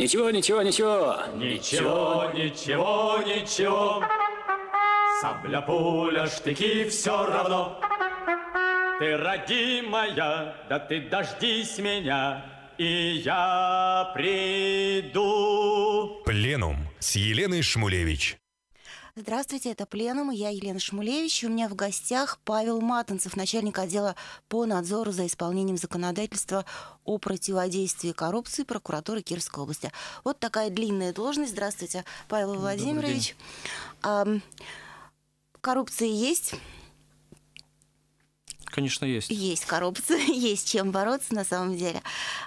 Ничего, ничего, ничего. Ничего, ничего, ничего. Сабля, пуля, штыки, все равно. Ты родимая, да ты дождись меня, и я приду. Пленум с Еленой Шмулевич. Здравствуйте, это Пленум, я Елена Шмулевич. У меня в гостях Павел Матанцев, начальник отдела по надзору за исполнением законодательства о противодействии коррупции прокуратуры Кировской области. Вот такая длинная должность. Здравствуйте, Павел Владимирович. Коррупция есть, конечно, есть. Есть коррупция, есть чем бороться на самом деле.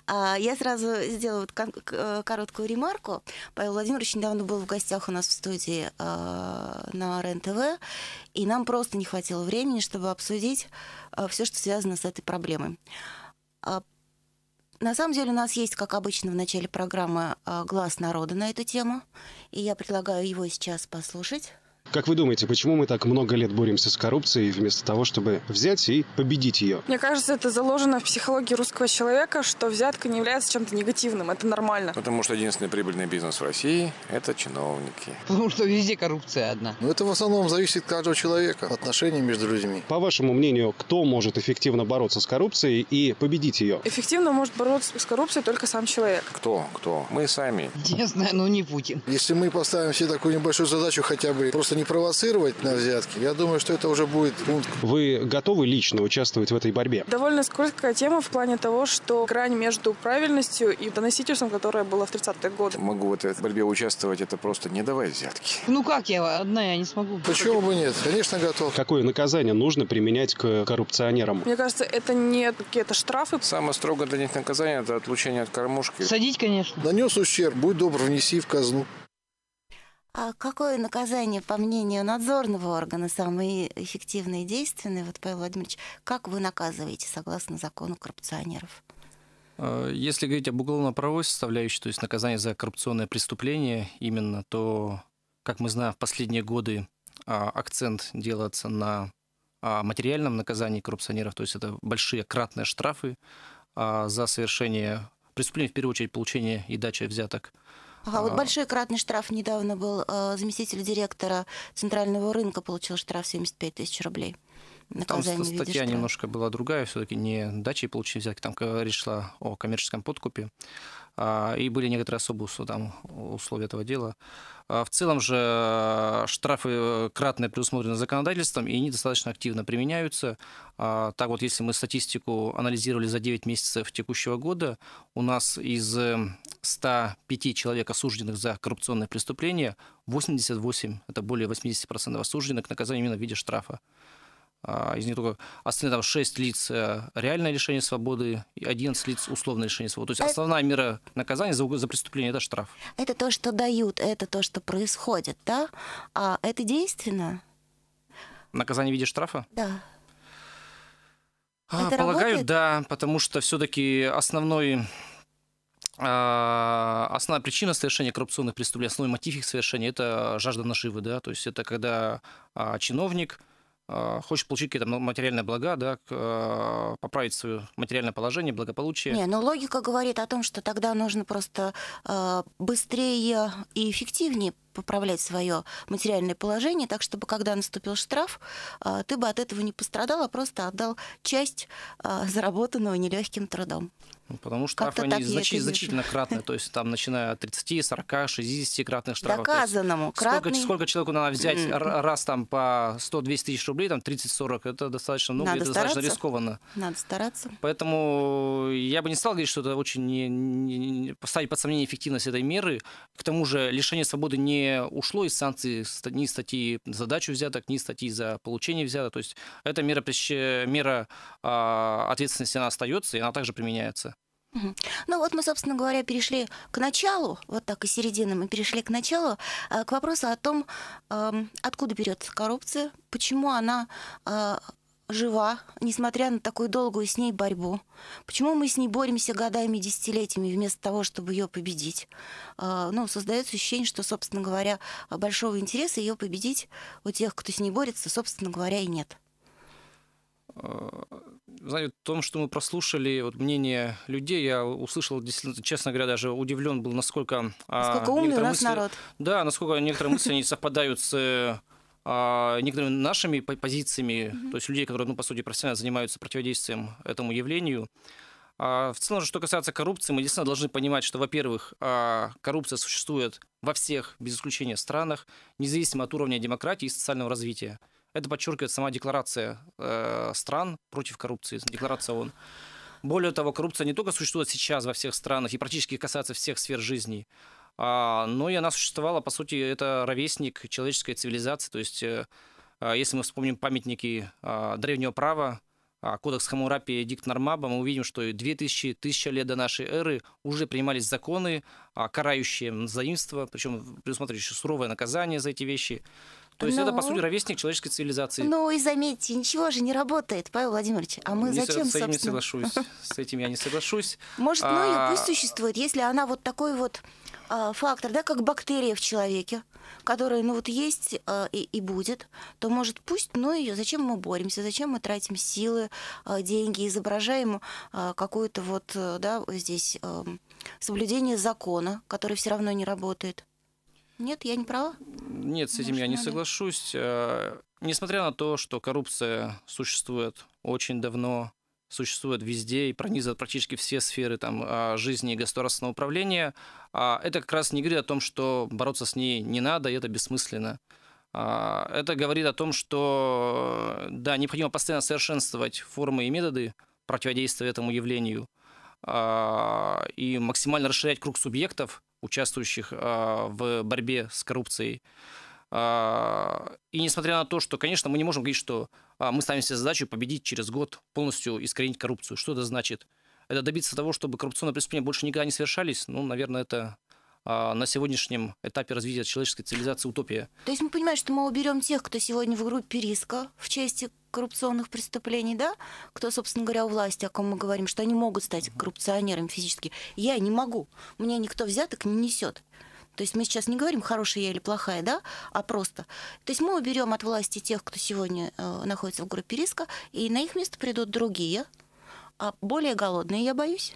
А, я сразу сделаю э, короткую ремарку. Павел Владимирович недавно был в гостях у нас в студии а, на РЕН-ТВ, и нам просто не хватило времени, чтобы обсудить а, все, что связано с этой проблемой. На самом деле у нас есть, как обычно, в начале программы «Глаз народа» на эту тему, и я предлагаю его сейчас послушать. Как вы думаете, почему мы так много лет боремся с коррупцией вместо того, чтобы взять и победить ее? Мне кажется, это заложено в психологии русского человека, что взятка не является чем-то негативным. Это нормально. Потому что единственный прибыльный бизнес в России – это чиновники. Потому что везде коррупция одна. Но ну, это в основном зависит от каждого человека, отношений между людьми. По вашему мнению, кто может эффективно бороться с коррупцией и победить ее? Эффективно может бороться с коррупцией только сам человек. Кто? Кто? Мы сами. Не знаю, но не Путин. Если мы поставим себе такую небольшую задачу, хотя бы просто не не провоцировать на взятки, я думаю, что это уже будет пункт. Вы готовы лично участвовать в этой борьбе? Довольно скользкая тема в плане того, что грань между правильностью и доносительством, которое было в 30-е годы. Могу в этой борьбе участвовать, это просто не давай взятки. Ну как я? Одна я не смогу. Почему бы нет? Конечно, готов. Какое наказание нужно применять к коррупционерам? Мне кажется, это не какие-то штрафы. Самое строгое для них наказание – это отлучение от кормушки. Садить, конечно. Нанес ущерб, будь добр, внеси в казну. А какое наказание, по мнению надзорного органа, самое эффективное и действенное? Вот, Павел Владимирович, как вы наказываете согласно закону коррупционеров? А, если говорить об уголовно-правовой составляющей, то есть наказание за коррупционное преступление именно, то, как мы знаем, в последние годы а, акцент делается на а, материальном наказании коррупционеров, то есть это большие кратные штрафы за совершение преступления, в первую очередь получение и дача взяток – Ага, вот а. большой кратный штраф недавно был. Э, заместитель директора центрального рынка получил штраф 75 тысяч рублей. Наказание там статья немножко была другая, все-таки не дачей получили взятки, там речь шла о коммерческом подкупе. А, и были некоторые особые там, условия этого дела. А, в целом же а, штрафы э, кратные предусмотрены законодательством, и они достаточно активно применяются. Так вот, если мы статистику анализировали за 9 месяцев текущего года, у нас из 105 э, человек, осужденных за коррупционные преступления, 88, это более 80% осужденных, наказание именно в виде штрафа. А, из них только остальные там 6 лиц э, реальное лишение свободы и 11 лиц условное лишение свободы. То есть это... основная мера наказания за, за преступление – это штраф. Это то, что дают, это то, что происходит, да? А это действенно? Наказание в виде штрафа? Да. А, это полагаю, работает? да, потому что все-таки основной а, основная причина совершения коррупционных преступлений, основной мотив их совершения – это жажда наживы, да, то есть это когда а, чиновник Э, хочешь получить какие-то ну, материальные блага, да, э, поправить свое материальное положение, благополучие. Не, но ну, логика говорит о том, что тогда нужно просто э, быстрее и эффективнее поправлять свое материальное положение, так чтобы, когда наступил штраф, а, ты бы от этого не пострадал, а просто отдал часть а, заработанного нелегким трудом. Ну, потому что штрафы они значи- значительно кратные, то есть там начиная от 30, 40, 60 кратных штрафов. Доказанному, кратный... сколько, сколько человеку надо взять mm-hmm. раз там по 100-200 тысяч рублей, там 30-40, это достаточно много, надо это стараться. достаточно рискованно. Надо стараться. Поэтому я бы не стал говорить, что это очень не, не, не, поставить под сомнение эффективность этой меры. К тому же лишение свободы не ушло из санкций ни статьи за дачу взяток, ни статьи за получение взяток. То есть эта мера, мера а, ответственности она остается, и она также применяется. Ну вот мы, собственно говоря, перешли к началу, вот так и середины мы перешли к началу, а, к вопросу о том, откуда берется коррупция, почему она а, жива, несмотря на такую долгую с ней борьбу? Почему мы с ней боремся годами, десятилетиями, вместо того, чтобы ее победить? А, ну, создается ощущение, что, собственно говоря, большого интереса ее победить у тех, кто с ней борется, собственно говоря, и нет. А, Знаю, в том, что мы прослушали вот, мнение людей, я услышал, честно говоря, даже удивлен был, насколько... А, насколько умный у нас мысли... народ. Да, насколько некоторые мысли не совпадают с э, а, некоторыми нашими позициями, mm-hmm. то есть людей, которые, ну, по сути, профессионально занимаются противодействием этому явлению. А, в целом, же, что касается коррупции, мы действительно должны понимать, что, во-первых, а, коррупция существует во всех, без исключения, странах, независимо от уровня демократии и социального развития. Это подчеркивает сама декларация э, стран против коррупции, декларация ООН. Более того, коррупция не только существует сейчас во всех странах и практически касается всех сфер жизни, а, но ну и она существовала, по сути, это ровесник человеческой цивилизации. То есть, э, а, если мы вспомним памятники а, древнего права, Кодекс Хамурапи, и Дикт Нормаба, мы увидим, что 2000 тысяча лет до нашей эры уже принимались законы, карающие заимство, причем предусматривающие суровое наказание за эти вещи. То есть ну, это, по сути, ну, ровесник человеческой цивилизации. Ну и заметьте, ничего же не работает, Павел Владимирович. А мы не зачем, с, собственно? С не соглашусь. С этим я не соглашусь. Может, ну а... ну ее пусть существует, если она вот такой вот а, фактор, да, как бактерия в человеке, которая, ну вот есть э, и, и будет, то может пусть, но ну, ее зачем мы боремся, зачем мы тратим силы, э, деньги, изображаем э, какую-то вот, да, здесь соблюдение закона, который все равно не работает. Нет, я не права? Нет, с этим Может, я не надо. соглашусь. Несмотря на то, что коррупция существует очень давно, существует везде и пронизывает практически все сферы там, а, жизни и государственного управления, а, это как раз не говорит о том, что бороться с ней не надо, и это бессмысленно. А, это говорит о том, что, да, необходимо постоянно совершенствовать формы и методы противодействия этому явлению и максимально расширять круг субъектов, участвующих в борьбе с коррупцией. А, и несмотря на то, что, конечно, мы не можем говорить, что а, мы ставим себе задачу победить через год, полностью искоренить коррупцию. Что это значит? Это добиться того, чтобы коррупционные преступления больше никогда не совершались. Ну, наверное, это а, на сегодняшнем этапе развития человеческой цивилизации утопия. То есть мы понимаем, что мы уберем тех, кто сегодня в группе риска в части коррупционных преступлений, да, кто, собственно говоря, у власти, о ком мы говорим, что они могут стать коррупционерами физически. Я не могу. Мне никто взяток не несет. То есть мы сейчас не говорим, хорошая я или плохая, да, а просто. То есть мы уберем от власти тех, кто сегодня э, находится в группе риска, и на их место придут другие, а более голодные, я боюсь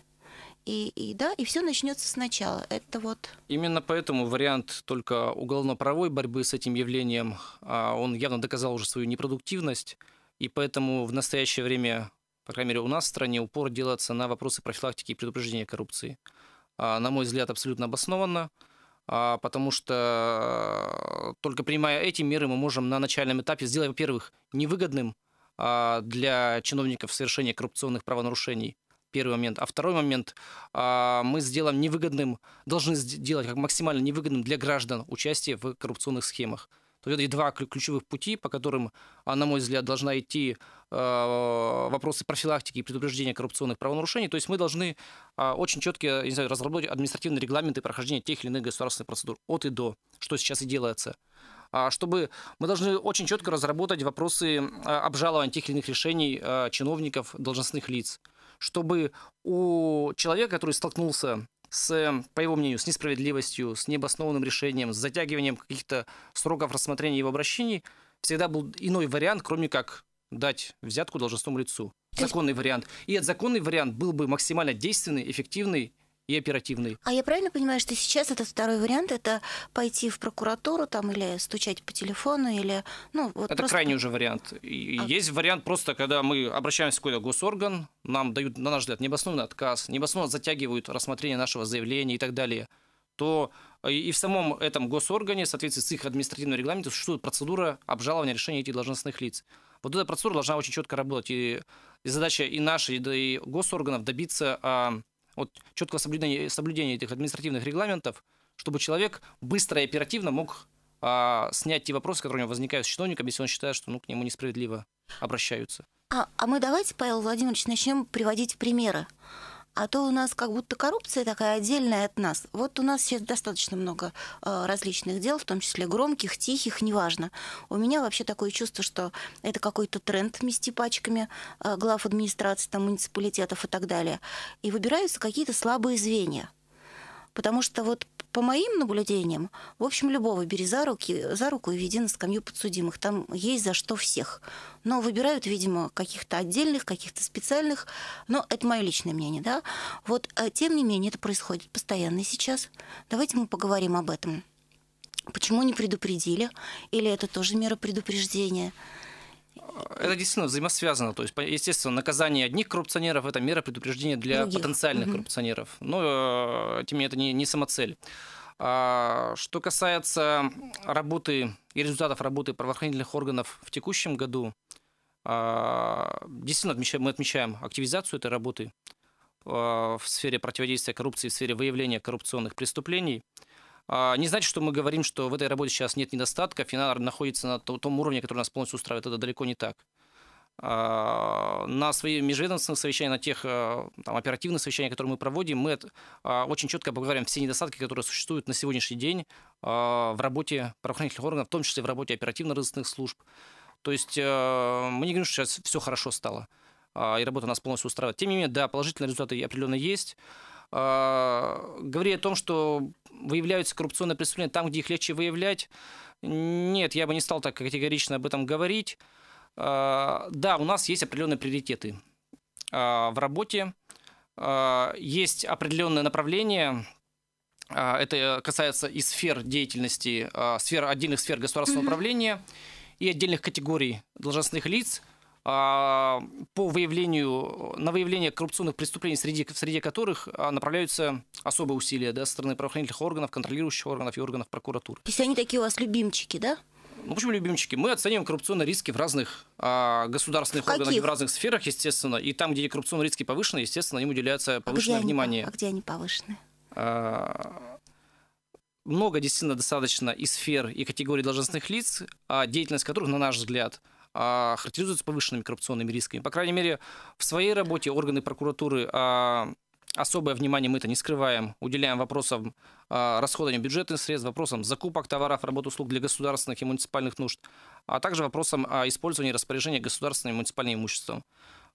и, и да, и все начнется сначала. Это вот. Именно поэтому вариант только уголовно-правовой борьбы с этим явлением, а он явно доказал уже свою непродуктивность, и поэтому в настоящее время, по крайней мере, у нас в стране упор делается на вопросы профилактики и предупреждения коррупции. А, на мой взгляд, абсолютно обоснованно. А, потому что э, только принимая эти меры, мы можем на начальном этапе сделать, во-первых, невыгодным а, для чиновников совершение коррупционных правонарушений. Первый момент. А второй момент, а, мы сделаем невыгодным, должны сделать как максимально невыгодным для граждан участие в коррупционных схемах. То есть это два ключевых пути, по которым, на мой взгляд, должна идти Э, вопросы профилактики и предупреждения коррупционных правонарушений. То есть мы должны а, очень четко не знаю, разработать административные регламенты прохождения тех или иных государственных процедур от и до, что сейчас и делается а, чтобы мы должны очень четко разработать вопросы а, обжалования тех или иных решений чиновников, должностных лиц, чтобы у человека, который столкнулся с, по его мнению, с несправедливостью, с необоснованным решением, с затягиванием каких-то сроков рассмотрения его обращений, всегда был иной вариант, кроме как дать взятку должностному лицу. Законный вариант. И этот законный вариант был бы максимально действенный, эффективный и оперативный. А я правильно понимаю, что сейчас этот второй вариант это пойти в прокуратуру там или стучать по телефону или ну вот это просто... крайний уже вариант. а... Есть вариант просто, когда мы обращаемся в какой-то госорган, нам дают на наш взгляд необоснованный отказ, необоснованно затягивают рассмотрение нашего заявления и так далее. То э, и в самом этом госоргане, в соответствии с их административным регламентом, существует процедура обжалования решения этих должностных лиц. Вот эта процедура должна очень четко работать. И, и задача и нашей, и, да и госорганов добиться а, вот, четкого соблюдения, соблюдения этих административных регламентов, чтобы человек быстро и оперативно мог а, снять те вопросы, которые у него возникают с чиновником, если он считает, что ну, к нему несправедливо обращаются. А, а мы давайте, Павел Владимирович, начнем приводить примеры. А то у нас как будто коррупция такая отдельная от нас. Вот у нас сейчас достаточно много э, различных дел, в том числе громких, тихих, неважно. У меня вообще такое чувство, что это какой-то тренд мести пачками э, глав администрации, там, муниципалитетов и так далее. И выбираются какие-то слабые звенья. Потому что вот по моим наблюдениям, в общем, любого бери за, руки, за руку и веди на скамью подсудимых. Там есть за что всех. Но выбирают, видимо, каких-то отдельных, каких-то специальных. Но это мое личное мнение, да. Вот, э, тем не менее, это происходит постоянно и сейчас. Давайте мы поговорим об этом. Почему не предупредили? Или это тоже мера предупреждения? это действительно взаимосвязано. То есть, естественно, наказание одних коррупционеров – это мера предупреждения для Других. потенциальных угу. коррупционеров. Но, э, тем не менее, это не, не самоцель. А, что касается работы и результатов работы правоохранительных органов в текущем году, а, действительно отмечаем, мы отмечаем активизацию этой работы а, в сфере противодействия коррупции, в сфере выявления коррупционных преступлений – а, не значит, что мы говорим, что в этой работе сейчас нет недостатков, и она находится на том уровне, который нас полностью устраивает. Это далеко не так. А, на своих межведомственных совещаниях, на тех э, там, оперативных совещаниях, которые мы проводим, мы а, очень четко поговорим все недостатки, которые существуют на сегодняшний день в работе правоохранительных органов, в том числе в работе оперативно-розыскных служб. То есть э, мы не говорим, что сейчас все хорошо стало, и работа нас полностью устраивает. Тем не менее, да, положительные результаты определенно есть. А, говорили о том, что выявляются коррупционные преступления там, где их легче выявлять. Нет, я бы не стал так категорично об этом говорить. А, да, у нас есть определенные приоритеты а, в работе. Есть определенное направление, это касается и сфер деятельности, сфер, отдельных сфер государственного управления и отдельных категорий должностных лиц, а, по выявлению, на выявление коррупционных преступлений, среди, среди которых а, направляются особые усилия да, со стороны правоохранительных органов, контролирующих органов и органов прокуратуры. То есть они такие у вас любимчики, да? Ну, почему любимчики? Мы оцениваем коррупционные риски в разных а, государственных в органах и в разных сферах, естественно. И там, где коррупционные риски повышены, естественно, им уделяется а повышенное а внимание. Они, а где они повышены? А, много действительно достаточно и сфер, и категорий должностных лиц, деятельность которых, на наш взгляд, а, характеризуются повышенными коррупционными рисками. По крайней мере, в своей работе органы прокуратуры а, особое внимание мы это не скрываем, уделяем вопросам э, а, расходования бюджетных средств, вопросам закупок товаров, работ, услуг для государственных и муниципальных нужд, а также вопросам использования и распоряжения государственным и муниципальным имуществом.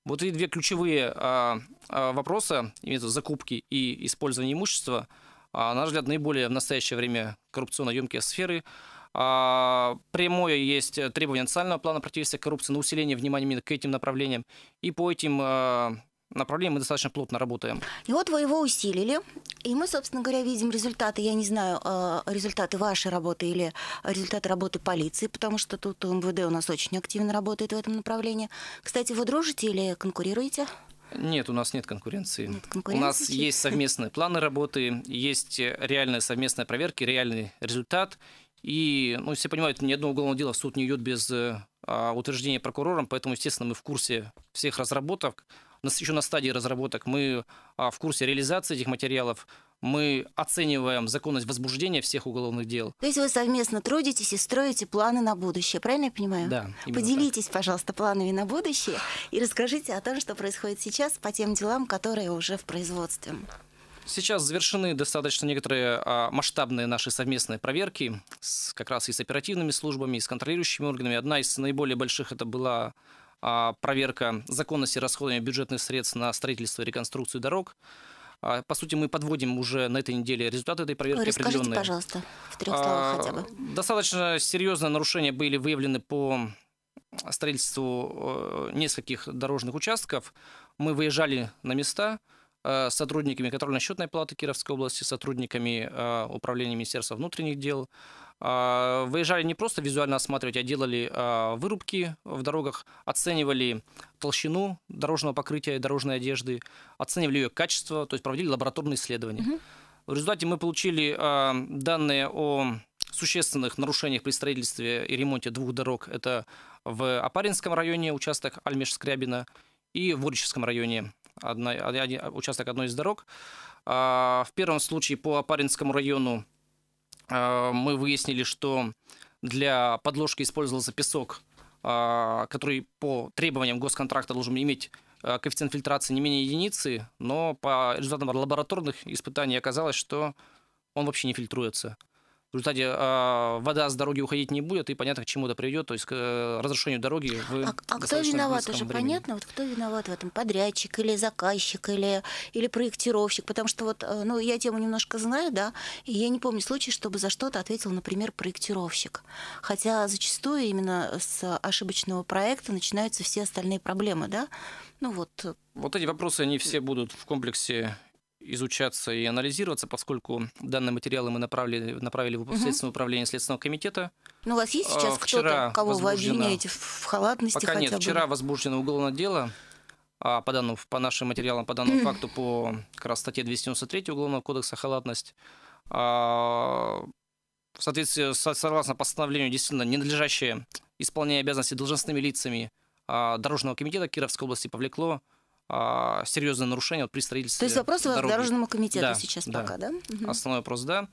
Вот эти две ключевые вопросы, вопроса, закупки и использование имущества, на наш взгляд, наиболее в настоящее время коррупционно емкие сферы – а, прямое есть э, требование национального плана противодействия коррупции на усиление внимания именно к этим направлениям. И по этим а, направлениям мы достаточно плотно работаем. И вот вы его усилили, и мы, собственно говоря, видим результаты, я не знаю, э, результаты вашей работы или результаты работы полиции, потому что тут МВД у нас очень активно работает в этом направлении. Кстати, вы дружите или конкурируете? Нет, у нас нет конкуренции. Нет конкуренции. У нас есть совместные планы работы, есть э, реальные совместные проверки, реальный результат. И, ну, все понимают, ни одно уголовное дело в суд не идет без э, а, утверждения прокурором, поэтому, естественно, мы в курсе всех разработок, нас еще на стадии разработок, мы а, в курсе реализации этих материалов, мы оцениваем законность возбуждения всех уголовных дел. То есть вы совместно трудитесь и строите планы на будущее, правильно я понимаю? Да. Поделитесь, так. пожалуйста, планами на будущее и расскажите о том, что происходит сейчас по тем делам, которые уже в производстве. Сейчас завершены достаточно некоторые а, масштабные наши совместные проверки с, как раз и с оперативными службами, и с контролирующими органами. Одна из наиболее больших это была а, проверка законности расходования бюджетных средств на строительство и реконструкцию дорог. А, по сути, мы подводим уже на этой неделе результаты этой проверки расскажите, определенные. пожалуйста, в трех словах хотя бы. Достаточно серьезные нарушения были выявлены по строительству э, нескольких дорожных участков. Мы выезжали на места, Э, с сотрудниками контрольно-счетной палаты Кировской области, сотрудниками э, управления Министерства внутренних дел. А, выезжали не просто визуально осматривать, а делали э, вырубки в дорогах, оценивали толщину дорожного покрытия и дорожной одежды, оценивали ее качество, то есть проводили лабораторные исследования. Угу. В результате мы получили данные о существенных нарушениях при строительстве и ремонте двух дорог. Это в Апаринском районе участок Альмеш-Скрябина и в Урическом районе одна, один, участок одной из дорог. А, в первом случае по Апаринскому району а, мы выяснили, что для подложки использовался песок, а, который по требованиям госконтракта должен иметь коэффициент фильтрации не менее единицы, но по результатам лабораторных испытаний оказалось, что он вообще не фильтруется. В результате э, вода с дороги уходить не будет, и понятно, к чему это приведет, то есть к э, разрушению дороги. В а, а кто виноват, уже времени. понятно, вот кто виноват в этом, подрядчик или заказчик, или, или проектировщик, потому что вот, э, ну, я тему немножко знаю, да, и я не помню случая, чтобы за что-то ответил, например, проектировщик. Хотя зачастую именно с ошибочного проекта начинаются все остальные проблемы, да, ну вот. Э, вот эти вопросы, они все будут в комплексе изучаться и анализироваться, поскольку данные материалы мы направили, направили в угу. управление Следственного комитета. Ну, у вас есть а, сейчас кто-то, кого вы обвиняете в халатности Пока хотя нет, бы? вчера возбуждено уголовное дело а, по, данным по нашим материалам, по данному факту, по как раз статье 293 Уголовного кодекса «Халатность». А, в соответствии, согласно постановлению, действительно ненадлежащее исполнение обязанностей должностными лицами Дорожного комитета Кировской области повлекло а, серьезное нарушение вот, при строительстве То есть вопрос дороги. дорожному комитету да, сейчас да. пока, да? Угу. Основной вопрос, да.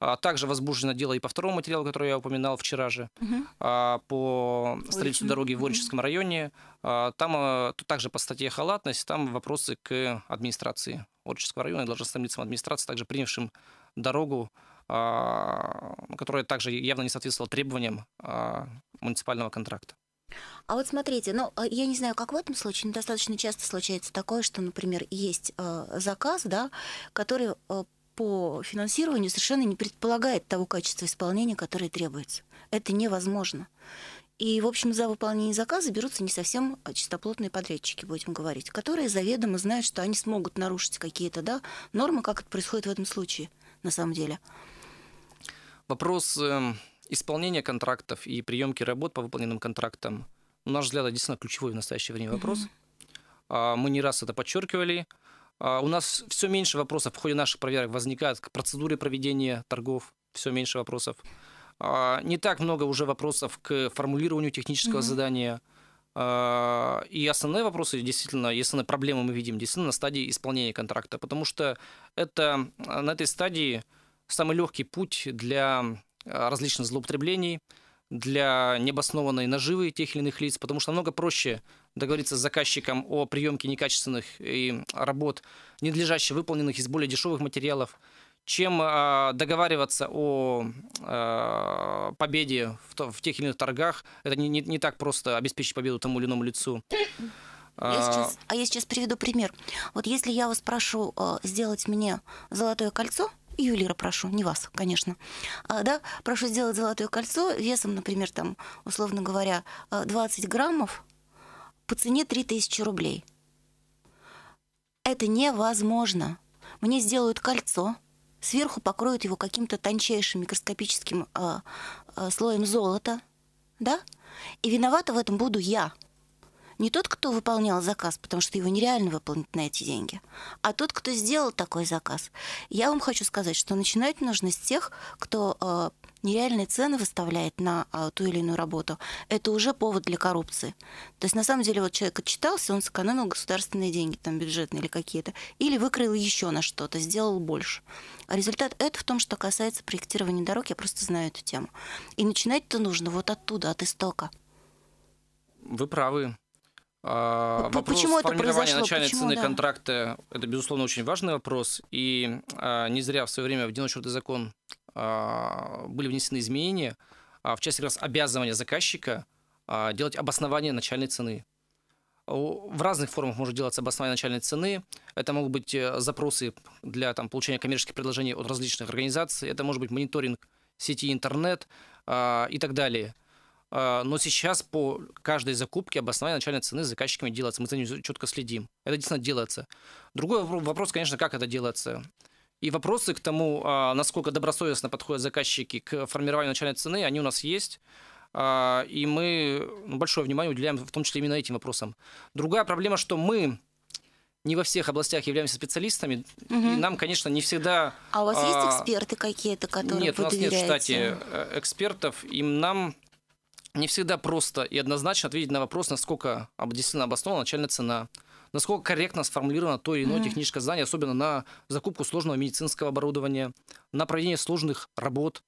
А, также возбуждено дело и по второму материалу, который я упоминал вчера же, угу. по строительству дороги в Орическом угу. районе. А, там а, также по статье «Халатность», там вопросы к администрации Орического района и должностным лицам администрации, также принявшим дорогу которая также явно не соответствовала требованиям муниципального контракта. А вот смотрите, ну, а я не знаю, как в этом случае, но достаточно часто случается такое, что, например, есть э, заказ, да, который э, по финансированию совершенно не предполагает того качества исполнения, которое требуется. Это невозможно. И, в общем, за выполнение заказа берутся не совсем а, чистоплотные подрядчики, будем говорить, которые заведомо знают, что они смогут нарушить какие-то да, нормы, как это происходит в этом случае на самом деле. Вопрос эм, исполнение контрактов и приемки работ по выполненным контрактам, на наш взгляд, действительно ключевой в настоящее время вопрос. Mm-hmm. Мы не раз это подчеркивали. А, у нас все меньше вопросов в ходе наших проверок возникает к процедуре проведения торгов, все меньше вопросов. А, не так много уже вопросов к формулированию технического mm-hmm. задания. И основные вопросы, действительно, если проблемы мы видим, действительно на стадии исполнения контракта, потому что это на этой стадии самый легкий путь для а, различных злоупотреблений, для необоснованной наживы тех или иных лиц, потому что намного проще договориться с заказчиком о приемке некачественных и работ, ненадлежаще выполненных из более дешевых материалов, чем а, договариваться о а, победе в, тех или иных торгах. Это не, не, не так просто обеспечить победу тому или иному лицу. Я сейчас, а я сейчас приведу пример. Вот если я вас прошу сделать мне золотое кольцо, ювелира прошу, не вас, конечно, а, да, прошу сделать золотое кольцо весом, например, там, условно говоря, 20 а, граммов по цене 3000 рублей. Это невозможно. Мне сделают кольцо, сверху покроют его каким-то тончайшим микроскопическим э, э, слоем золота, да? И виновата в этом буду я – не тот, кто выполнял заказ, потому что его нереально выполнить на эти деньги, а тот, кто сделал такой заказ. Я вам хочу сказать, что начинать нужно с тех, кто э, нереальные цены выставляет на э, ту или иную работу. Это уже повод для коррупции. То есть на самом деле вот человек отчитался, он сэкономил государственные деньги, там бюджетные или какие-то, или выкроил еще на что-то, сделал больше. А результат это в том, что касается проектирования дорог, я просто знаю эту тему. И начинать-то нужно вот оттуда, от истока. Вы правы. А, ну, вопрос Почему это начальной Почему, цены да? контракта – это, безусловно, очень важный вопрос. И а, не зря в свое время в 94 закон а, были внесены изменения а, в части как раз обязывания заказчика а, делать обоснование начальной цены. В разных формах может делаться обоснование начальной цены. Это могут быть э, запросы для там, получения коммерческих предложений от различных организаций. Это может быть мониторинг сети интернет а, и так далее – а, но сейчас по каждой закупке обоснование начальной цены с заказчиками делается. Мы за ним четко следим. Это действительно делается. Другой вопрос, конечно, как это делается. И вопросы к тому, а, насколько добросовестно подходят заказчики к формированию начальной цены, они у нас есть. А, и мы ну, большое внимание уделяем в том числе именно этим вопросам. Другая проблема, что мы не во всех областях являемся специалистами, угу. и нам, конечно, не всегда... А у вас а... есть эксперты какие-то, которые Нет, у нас доверяете? нет э, в экспертов, им нам не всегда просто и однозначно ответить на вопрос, насколько действительно обоснована начальная цена, насколько корректно сформулировано то или иное mm-hmm. техническое знание, особенно на закупку сложного медицинского оборудования, на проведение сложных работ.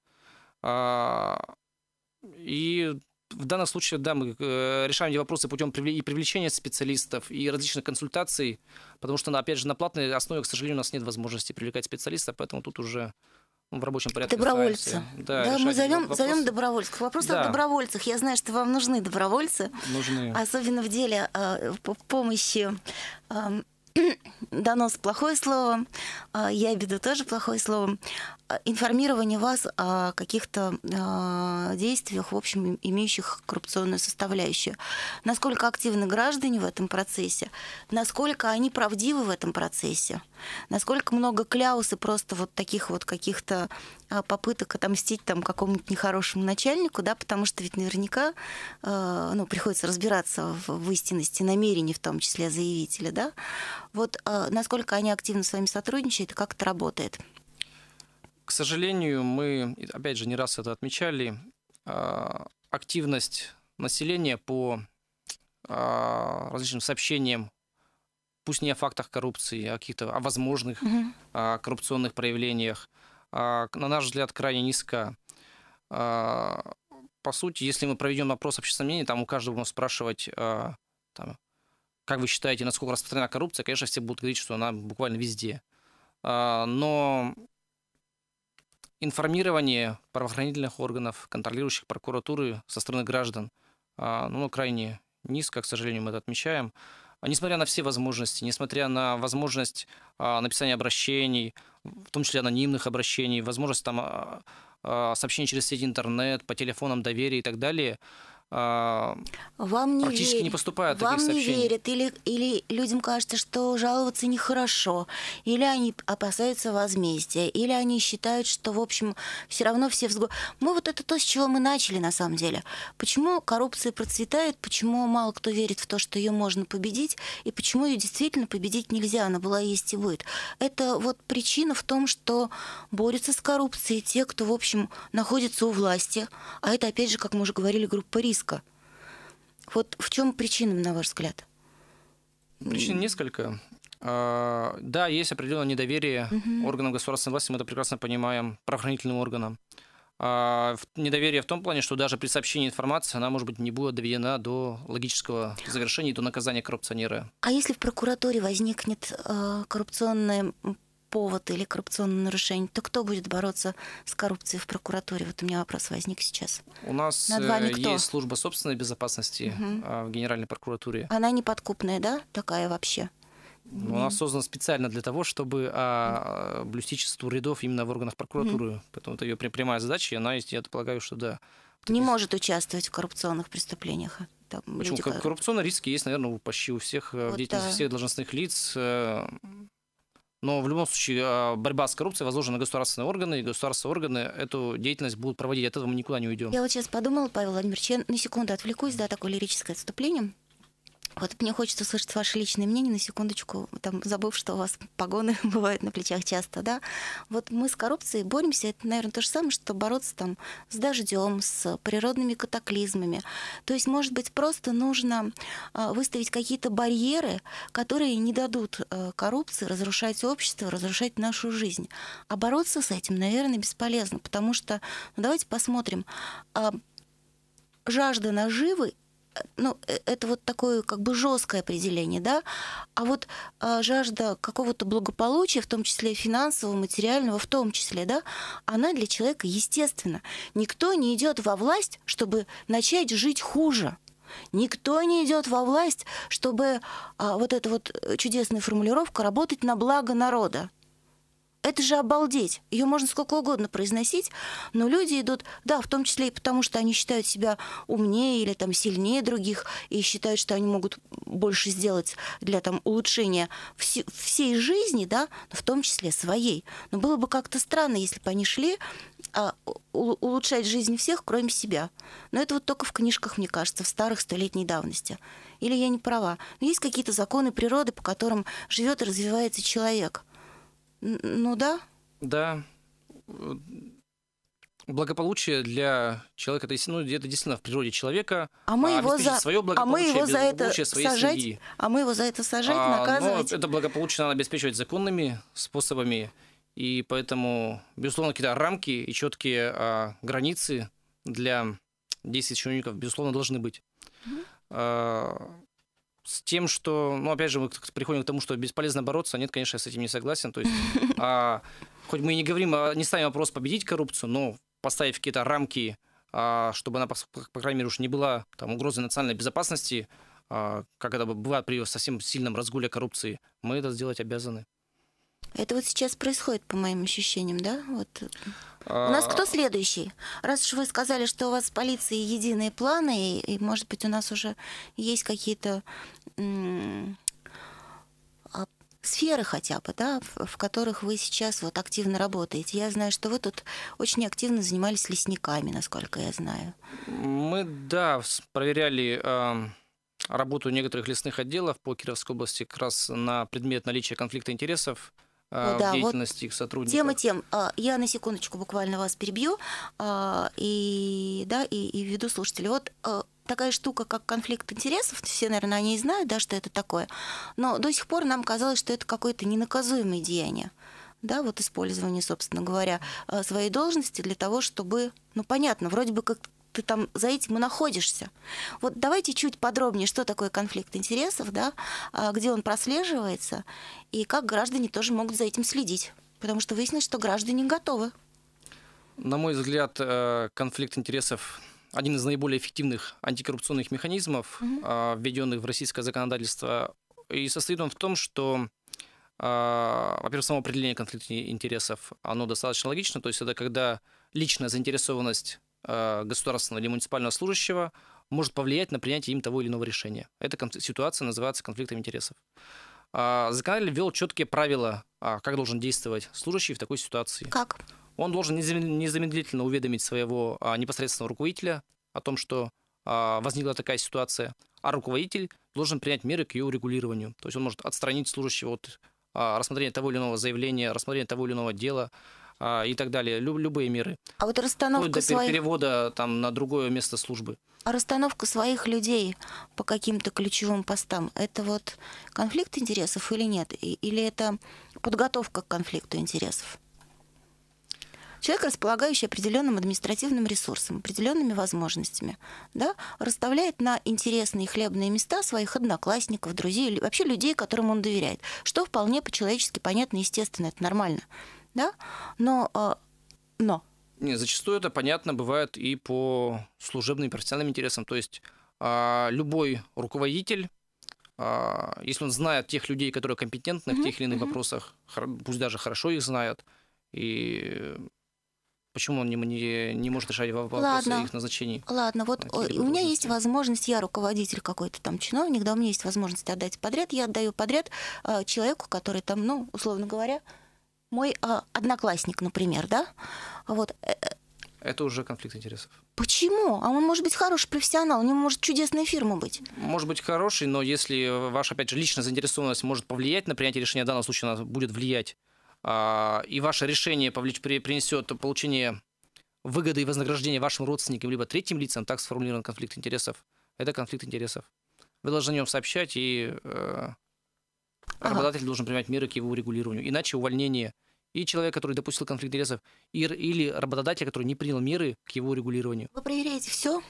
А, и в данном случае, да, мы э, решаем эти вопросы путем и привлечения специалистов, и различных консультаций, потому что, опять же, на платной основе, к сожалению, у нас нет возможности привлекать специалистов, поэтому тут уже в рабочем порядке. Добровольцы. Да, да мы зовем, зовем добровольцев. Вопрос да. о добровольцах. Я знаю, что вам нужны добровольцы. Нужны. Особенно в деле э, помощи э, донос плохое слово, а, я обида тоже плохое слово, а, информирование вас о каких-то а, действиях, в общем, имеющих коррупционную составляющую. Насколько активны граждане в этом процессе, насколько они правдивы в этом процессе, насколько много кляусы просто вот таких вот каких-то а, попыток отомстить там какому-нибудь нехорошему начальнику, да, потому что ведь наверняка э, ну, приходится разбираться в, в истинности намерений, в том числе заявителя, да. Вот э, насколько они активно с вами сотрудничают как это работает? К сожалению, мы, опять же, не раз это отмечали, э, активность населения по э, различным сообщениям пусть не о фактах коррупции, а каких-то о возможных Mm -hmm. коррупционных проявлениях, а, на наш взгляд, крайне низка. По сути, если мы проведем опрос общественного мнения, там у каждого будем спрашивать, а, там, как вы считаете, насколько распространена коррупция, конечно, все будут говорить, что она буквально везде. А, но информирование правоохранительных органов, контролирующих прокуратуры со стороны граждан, ну, крайне низко, к сожалению, мы это отмечаем. Несмотря на все возможности, несмотря на возможность написания обращений, в том числе анонимных обращений, возможность там а, а, сообщений через сеть интернет, по телефонам доверия и так далее – а, вам не практически верят, не поступает вам таких сообщений. не верят, или, или людям кажется, что жаловаться нехорошо, или они опасаются возмездия, или они считают, что, в общем, все равно все взгл... Мы вот это то, с чего мы начали, на самом деле. Почему коррупция процветает, почему мало кто верит в то, что ее можно победить, и почему ее действительно победить нельзя, она была, есть и будет. Это вот причина в том, что борются с коррупцией те, кто, в общем, находится у власти, а это, опять же, как мы уже говорили, группа риска, близко. Вот в чем причина, на ваш взгляд? Причин несколько. А, да, есть определенное недоверие угу. органам государственной власти, мы это прекрасно понимаем, правоохранительным органам. А, недоверие в том плане, что даже при сообщении информации она, может быть, не будет доведена до логического завершения до наказания коррупционера. А если в прокуратуре возникнет э, коррупционное повод или коррупционное нарушение, то кто будет бороться с коррупцией в прокуратуре? Вот у меня вопрос возник сейчас. У нас Над вами э, кто? есть служба собственной безопасности угу. в Генеральной прокуратуре. Она не подкупная, да, такая вообще? Ну, она создана специально для того, чтобы а, блюсти чистоту рядов именно в органах прокуратуры. Mm. Поэтому это ее прямая задача, и она есть, я полагаю, что да. Не есть... может участвовать в коррупционных преступлениях. А? Там Почему? Люди... Коррупционные риски есть, наверное, почти у всех э, вот в деятельности да. всех должностных лиц. Э, но в любом случае а, борьба с коррупцией возложена на государственные органы, и государственные органы эту деятельность будут проводить. От этого мы никуда не уйдем. Я вот сейчас подумала, Павел Владимирович, я на секунду отвлекусь, да, такое лирическое отступление. Вот мне хочется услышать ваше личное мнение, на секундочку, там, забыв, что у вас погоны бывают на плечах часто, да. Вот мы с коррупцией боремся, это, наверное, то же самое, что бороться там с дождем, с природными катаклизмами. То есть, может быть, просто нужно а, выставить какие-то барьеры, которые не дадут э, коррупции разрушать общество, разрушать нашу жизнь. А бороться с этим, наверное, бесполезно, потому что, ну, давайте посмотрим, а, жажда наживы ну, э, это вот такое как бы жесткое определение, да, а вот э, жажда какого-то благополучия, в том числе финансового, материального, в том числе, да, она для человека естественна. Никто не идет во власть, чтобы начать жить хуже. Никто не идет во власть, чтобы а, вот эта вот э, чудесная формулировка работать на благо народа. Это же обалдеть. Ее можно сколько угодно произносить, но люди идут, да, в том числе и потому, что они считают себя умнее или там сильнее других и считают, что они могут больше сделать для там улучшения вс- всей жизни, да, в том числе своей. Но было бы как-то странно, если бы они шли а, улучшать жизнь всех, кроме себя. Но это вот только в книжках, мне кажется, в старых столетней давности. Или я не права? Но есть какие-то законы природы, по которым живет и развивается человек. Ну да. Да. Благополучие для человека, это, ну, это действительно в природе человека. А мы а его за, свое благополучие, а мы его за это сажать, семьи. а мы его за это сажать, а, ну, наказывать. это благополучие надо обеспечивать законными способами, и поэтому безусловно какие-то рамки и четкие а, границы для действий чиновников безусловно должны быть. Mm-hmm. А, с тем, что, ну, опять же, мы приходим к тому, что бесполезно бороться. Нет, конечно, я с этим не согласен. То есть, а, хоть мы и не говорим, а, не ставим вопрос победить коррупцию, но поставив какие-то рамки, а, чтобы она, по, по крайней мере, уж не была там угрозой национальной безопасности, а, как это бывает при совсем сильном разгуле коррупции, мы это сделать обязаны. Это вот сейчас происходит, по моим ощущениям, да? Вот. У нас а. кто следующий? Раз уж вы сказали, что у вас в полиции единые планы, и, и может быть, у нас уже есть какие-то а, сферы хотя бы, да, в которых вы сейчас вот активно работаете. Я знаю, что вы тут очень активно занимались лесниками, насколько я знаю. Мы, да, проверяли э, работу некоторых лесных отделов по Кировской области как раз на предмет наличия конфликта интересов э, ну, да, в деятельности вот их сотрудников. Тема тем. А, я на секундочку буквально вас перебью э, и, да, и, и веду слушателей. Вот э, такая штука, как конфликт интересов, все, наверное, о знают, да, что это такое, но до сих пор нам казалось, что это какое-то ненаказуемое деяние да, вот использование, собственно говоря, э, своей должности для того, чтобы, ну, понятно, вроде бы как ты там за этим и находишься. Вот давайте чуть подробнее, что такое конфликт интересов, да, а, где он прослеживается, и как граждане тоже могут за этим следить. Потому что выяснилось, что граждане готовы. На мой взгляд, э, конфликт интересов один из наиболее эффективных антикоррупционных механизмов, угу. э, введенных в российское законодательство. И состоит он в том, что, э, во-первых, само определение конфликта интересов, оно достаточно логично, то есть это когда личная заинтересованность э, государственного или муниципального служащего может повлиять на принятие им того или иного решения. Эта ситуация называется конфликтом интересов. Законодатель ввел четкие правила, как должен действовать служащий в такой ситуации. Как? он должен незамедлительно уведомить своего а, непосредственного руководителя о том, что а, возникла такая ситуация, а руководитель должен принять меры к ее урегулированию. То есть он может отстранить служащего от а, рассмотрения того или иного заявления, рассмотрения того или иного дела и так далее, любые меры. А вот расстановка до своих... перевода там на другое место службы. А расстановка своих людей по каким-то ключевым постам – это вот конфликт интересов или нет, или это подготовка к конфликту интересов? Человек, располагающий определенным административным ресурсом, определенными возможностями, да, расставляет на интересные хлебные места своих одноклассников, друзей, вообще людей, которым он доверяет, что вполне по-человечески понятно, естественно, это нормально. Да? Но, а, но не, зачастую это, понятно, бывает и по служебным и профессиональным интересам. То есть а, любой руководитель, а, если он знает тех людей, которые компетентны mm-hmm. в тех или иных mm-hmm. вопросах, пусть даже хорошо их знает, и Почему он не, не, не может решать вопросы Ладно. их назначений? Ладно, вот э, у меня есть возможность, я руководитель какой-то там чиновник, да, у меня есть возможность отдать подряд, я отдаю подряд э, человеку, который там, ну, условно говоря, мой э, одноклассник, например, да, вот. Э, э. Это уже конфликт интересов. Почему? А он может быть хороший профессионал, у него может чудесная фирма быть. Может быть хороший, но если ваша, опять же, личная заинтересованность может повлиять на принятие решения, в данном случае она будет влиять, а, и ваше решение повлеч, принесет получение выгоды и вознаграждения вашим родственникам, либо третьим лицам, так сформулирован конфликт интересов, это конфликт интересов. Вы должны о нем сообщать, и э, ага. работодатель должен принимать меры к его урегулированию. Иначе увольнение и человек, который допустил конфликт интересов, и, или работодатель, который не принял меры к его урегулированию. Вы проверяете все,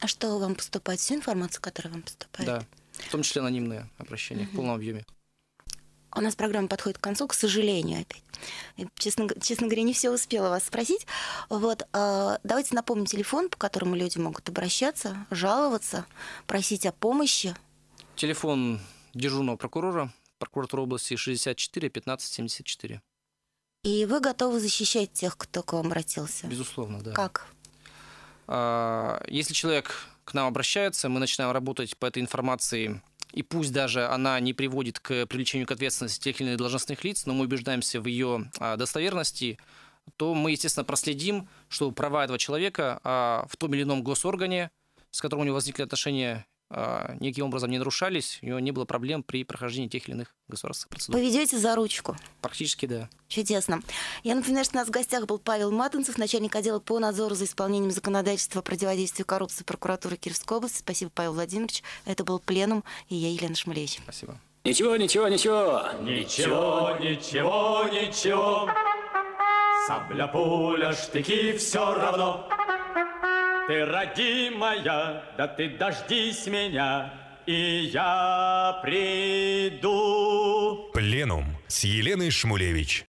а что вам поступает, всю информацию, которая вам поступает? Да, в том числе анонимные обращения угу. в полном объеме. У нас программа подходит к концу, к сожалению, опять. Честно, честно говоря, не все успела вас спросить. Вот, э, давайте напомним телефон, по которому люди могут обращаться, жаловаться, просить о помощи. Телефон дежурного прокурора прокуратура области 64 15 74. И вы готовы защищать тех, кто к вам обратился? Безусловно, да. Как? А, если человек к нам обращается, мы начинаем работать по этой информации и пусть даже она не приводит к привлечению к ответственности тех или иных должностных лиц, но мы убеждаемся в ее а, достоверности, то мы, естественно, проследим, что права этого человека а, в том или ином госоргане, с которым у него возникли отношения, а, неким образом не нарушались, у него не было проблем при прохождении тех или иных государственных процедур. Поведете за ручку? Практически, да. Чудесно. Я напоминаю, что у нас в гостях был Павел Матанцев, начальник отдела по надзору за исполнением законодательства о противодействии коррупции прокуратуры Кировской области. Спасибо, Павел Владимирович. Это был «Пленум» и я, Елена Шмулевич. Спасибо. Ничего, ничего, ничего. Ничего, ничего, ничего. Сабля, пуля, штыки, все равно. Ты родимая, да ты дождись меня, и я приду. Пленум с Еленой Шмулевич.